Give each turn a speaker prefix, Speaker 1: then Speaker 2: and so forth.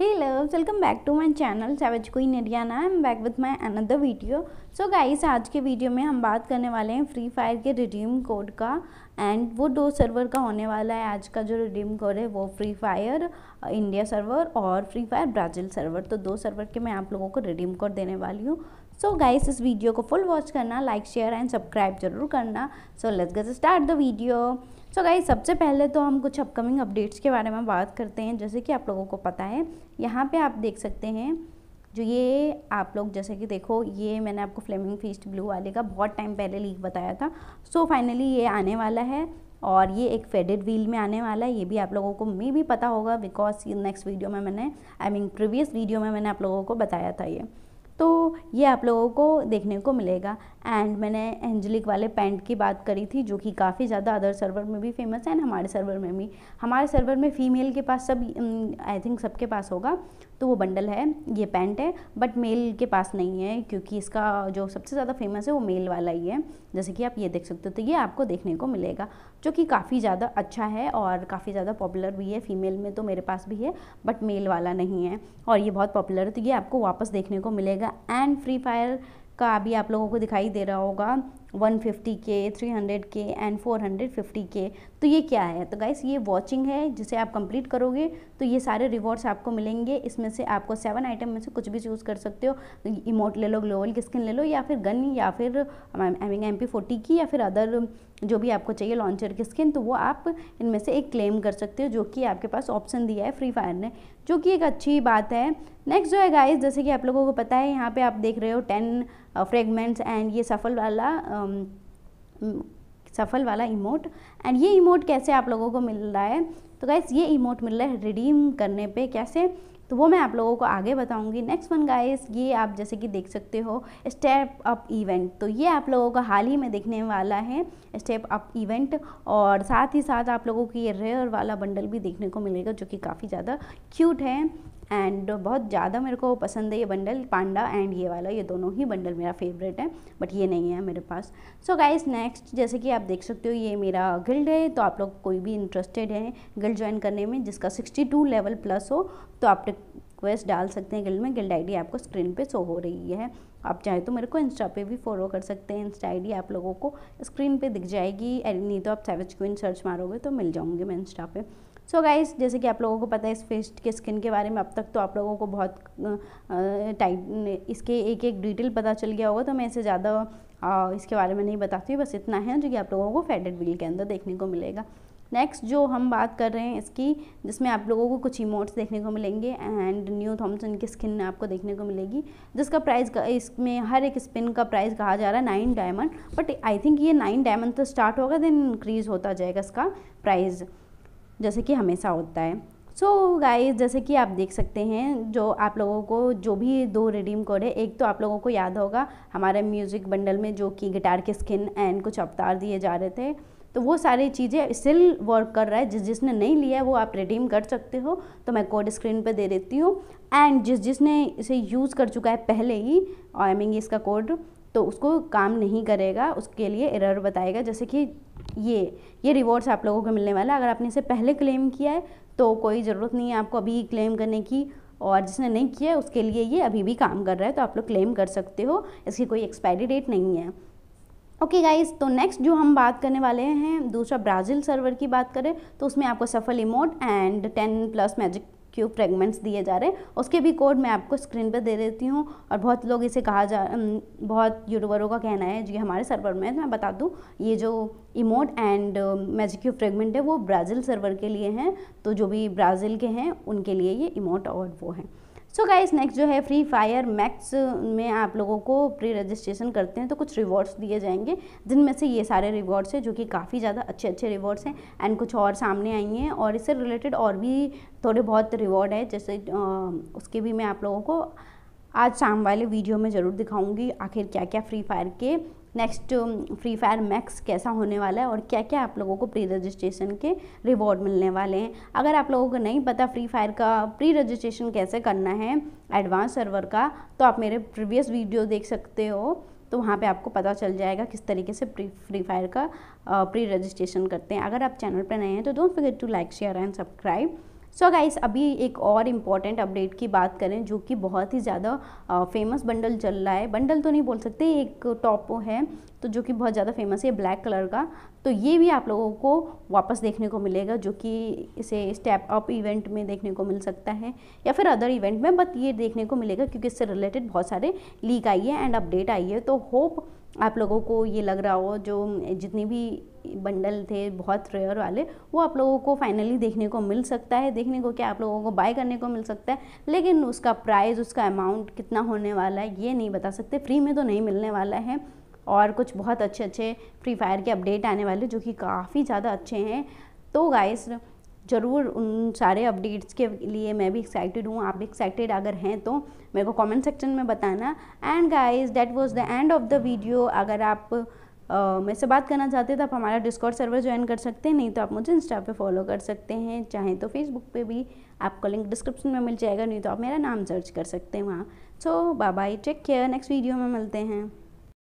Speaker 1: hey welcome back to my channel channel कोई queen ariana am back with my another video so guys आज के वीडियो में हम बात करने वाले हैं फ्री फायर के रिडीम कोड का एंड वो दो सर्वर का होने वाला है आज का जो रिडीम कोड है वो फ्री फायर इंडिया सर्वर और फ्री फायर ब्राज़ील सर्वर तो दो सर्वर के मैं आप लोगों को रिडीम कोड देने वाली हूँ सो गाइस इस वीडियो को फुल वॉच करना लाइक शेयर एंड सब्सक्राइब जरूर करना so let's get start the video so guys सबसे पहले तो हम कुछ अपकमिंग अपडेट्स के बारे में बात करते हैं जैसे कि आप लोगों को पता है यहाँ पे आप देख सकते हैं जो ये आप लोग जैसे कि देखो ये मैंने आपको फ्लेमिंग फीस्ट ब्लू वाले का बहुत टाइम पहले लीक बताया था सो so, फाइनली ये आने वाला है और ये एक फेडेड व्हील में आने वाला है ये भी आप लोगों को मे भी पता होगा बिकॉज नेक्स्ट वीडियो में मैंने आई मीन प्रीवियस वीडियो में मैंने आप लोगों को बताया था ये ये आप लोगों को देखने को मिलेगा एंड मैंने एंजलिक वाले पैंट की बात करी थी जो कि काफ़ी ज़्यादा अदर सर्वर में भी फेमस है एंड हमारे सर्वर में भी हमारे सर्वर में फ़ीमेल के पास सब आई mm, थिंक सबके पास होगा तो वो बंडल है ये पैंट है बट मेल के पास नहीं है क्योंकि इसका जो सबसे ज़्यादा फेमस है वो मेल वाला ही है जैसे कि आप ये देख सकते हो तो ये आपको देखने को मिलेगा जो कि काफ़ी ज़्यादा अच्छा है और काफ़ी ज़्यादा पॉपुलर भी है फीमेल में तो मेरे पास भी है बट मेल वाला नहीं है और ये बहुत पॉपुलर है तो ये आपको वापस देखने को मिलेगा एंड फ्री फायर का भी आप लोगों को दिखाई दे रहा होगा फिफ्टी के हंड्रेड के एंड फिफ्टी के तो ये क्या है तो गाइस ये वॉचिंग है जिसे आप कंप्लीट करोगे तो ये सारे रिवॉर्ड्स आपको मिलेंगे इसमें से आपको सेवन आइटम में से कुछ भी चूज़ कर सकते हो इमोट ले लो ग्लोबल की स्किन ले लो या फिर गन या फिर आई मीन एम की या फिर अदर um, जो भी आपको चाहिए लॉन्चर की स्किन तो वो आप इनमें से एक क्लेम कर सकते हो जो कि आपके पास ऑप्शन दिया है फ्री फायर ने जो कि एक अच्छी बात है नेक्स्ट जो है गाइस जैसे कि आप लोगों को पता है यहाँ पे आप देख रहे हो टेन फ्रेगमेंट्स एंड ये सफल वाला uh, Um, सफल वाला इमोट एंड ये इमोट कैसे आप लोगों को मिल रहा है तो गाइस ये इमोट मिल रहा है रिडीम करने पे कैसे तो वो मैं आप लोगों को आगे बताऊंगी नेक्स्ट वन गाइस ये आप जैसे कि देख सकते हो स्टेप अप इवेंट तो ये आप लोगों का हाल ही में देखने वाला है स्टेप अप इवेंट और साथ ही साथ आप लोगों को ये रेयर वाला बंडल भी देखने को मिलेगा जो कि काफ़ी ज़्यादा क्यूट है एंड बहुत ज़्यादा मेरे को पसंद है ये बंडल पांडा एंड ये वाला ये दोनों ही बंडल मेरा फेवरेट है बट ये नहीं है मेरे पास सो गाइज नेक्स्ट जैसे कि आप देख सकते हो ये मेरा गिल्ड है तो आप लोग कोई भी इंटरेस्टेड है गिल्ड ज्वाइन करने में जिसका सिक्सटी टू लेवल प्लस हो तो आप रिक्वेस्ट डाल सकते हैं गिल्ड में गिल्ड डी आपको स्क्रीन पर शो हो रही है आप चाहे तो मेरे को इंस्टा पे भी फॉलो कर सकते हैं इंस्टा आईडी आप लोगों को स्क्रीन पे दिख जाएगी नहीं तो आप सेवेज क्वीन सर्च मारोगे तो मिल जाऊँगी मैं इंस्टा पे सो so गाइस जैसे कि आप लोगों को पता है इस फेस्ट के स्किन के बारे में अब तक तो आप लोगों को बहुत टाइट इसके एक एक डिटेल पता चल गया होगा तो मैं इसे ज़्यादा इसके बारे में नहीं बताती हूँ बस इतना है जो कि आप लोगों को फेडेड बिल के अंदर देखने को मिलेगा नेक्स्ट जो हम बात कर रहे हैं इसकी जिसमें आप लोगों को कुछ इमोट्स देखने को मिलेंगे एंड न्यू थॉमसन की स्किन आपको देखने को मिलेगी जिसका प्राइस इसमें हर एक स्पिन का प्राइस कहा जा रहा है nine diamond but I think ये नाइन डायमंड तो स्टार्ट होगा देन इंक्रीज़ होता जाएगा इसका प्राइज़ जैसे कि हमेशा होता है सो so गाइस जैसे कि आप देख सकते हैं जो आप लोगों को जो भी दो रिडीम कोड है एक तो आप लोगों को याद होगा हमारे म्यूज़िक बंडल में जो कि गिटार के स्किन एंड कुछ अवतार दिए जा रहे थे तो वो सारी चीज़ें स्टिल वर्क कर रहा है जिस जिसने नहीं लिया है वो आप रिडीम कर सकते हो तो मैं कोड स्क्रीन पे दे देती हूँ एंड जिस जिसने इसे यूज़ कर चुका है पहले ही आई मीन इसका कोड तो उसको काम नहीं करेगा उसके लिए एरर बताएगा जैसे कि ये ये रिवॉर्ड्स आप लोगों को मिलने वाला है अगर आपने इसे पहले क्लेम किया है तो कोई ज़रूरत नहीं है आपको अभी क्लेम करने की और जिसने नहीं किया है उसके लिए ये अभी भी काम कर रहा है तो आप लोग क्लेम कर सकते हो इसकी कोई एक्सपायरी डेट नहीं है ओके okay गाइस तो नेक्स्ट जो हम बात करने वाले हैं दूसरा ब्राज़ील सर्वर की बात करें तो उसमें आपको सफल emote and ten plus magic cube fragments दिए जा रहे हैं उसके भी कोड मैं आपको स्क्रीन पर दे देती हूँ और बहुत लोग इसे कहा जा बहुत यूट्यूबरों का कहना है जो हमारे सर्वर में मैं बता दूँ ये जो emote and magic cube fragment है वो ब्राज़ील सर्वर के लिए हैं तो जो भी ब्राज़ील के हैं उनके लिए ये इमोट और वो हैं सो गाइस नेक्स्ट जो है फ्री फायर मैक्स में आप लोगों को प्री रजिस्ट्रेशन करते हैं तो कुछ रिवॉर्ड्स दिए जाएंगे जिनमें से ये सारे रिवॉर्ड्स हैं जो कि काफ़ी ज़्यादा अच्छे अच्छे रिवॉर्ड्स हैं एंड कुछ और सामने आई हैं और इससे रिलेटेड और भी थोड़े बहुत रिवॉर्ड है जैसे उसके भी मैं आप लोगों को आज शाम वाले वीडियो में ज़रूर दिखाऊंगी आखिर क्या क्या फ्री फायर के नेक्स्ट फ्री फायर मैक्स कैसा होने वाला है और क्या क्या आप लोगों को प्री रजिस्ट्रेशन के रिवॉर्ड मिलने वाले हैं अगर आप लोगों को नहीं पता फ्री फायर का प्री रजिस्ट्रेशन कैसे करना है एडवांस सर्वर का तो आप मेरे प्रीवियस वीडियो देख सकते हो तो वहाँ पे आपको पता चल जाएगा किस तरीके से प्री फ्री फायर का प्री रजिस्ट्रेशन करते हैं अगर आप चैनल पर नए हैं तो don't forget to like share and subscribe so so guys अभी एक और इम्पॉर्टेंट अपडेट की बात करें जो कि बहुत ही ज़्यादा फेमस बंडल चल रहा है बंडल तो नहीं बोल सकते एक टॉप है तो जो कि बहुत ज़्यादा फेमस है ब्लैक कलर का तो ये भी आप लोगों को वापस देखने को मिलेगा जो कि इसे स्टेप अप इवेंट में देखने को मिल सकता है या फिर अदर इवेंट में बट ये देखने को मिलेगा क्योंकि इससे रिलेटेड बहुत सारे लीक आई है एंड अपडेट आई है तो होप आप लोगों को ये लग रहा हो जो जितने भी बंडल थे बहुत रेयर वाले वो आप लोगों को फाइनली देखने को मिल सकता है देखने को क्या आप लोगों को बाय करने को मिल सकता है लेकिन उसका प्राइस उसका अमाउंट कितना होने वाला है ये नहीं बता सकते फ्री में तो नहीं मिलने वाला है और कुछ बहुत अच्छे अच्छे फ्री फायर के अपडेट आने वाले जो कि काफ़ी ज़्यादा अच्छे हैं तो गाइस ज़रूर उन सारे अपडेट्स के लिए मैं भी एक्साइटेड हूँ आप भी एक्साइटेड अगर हैं तो मेरे को कमेंट सेक्शन में बताना and guys that was the end of the video अगर आप मेरे से बात करना चाहते हैं तो आप हमारा डिस्कॉर्ड सर्वर ज्वाइन कर सकते हैं नहीं तो आप मुझे इंस्टा पे फॉलो कर सकते हैं चाहें तो फेसबुक पे भी आपको लिंक डिस्क्रिप्शन में मिल जाएगा नहीं तो आप मेरा नाम सर्च कर सकते हैं वहाँ so bye bye take care next video में मिलते हैं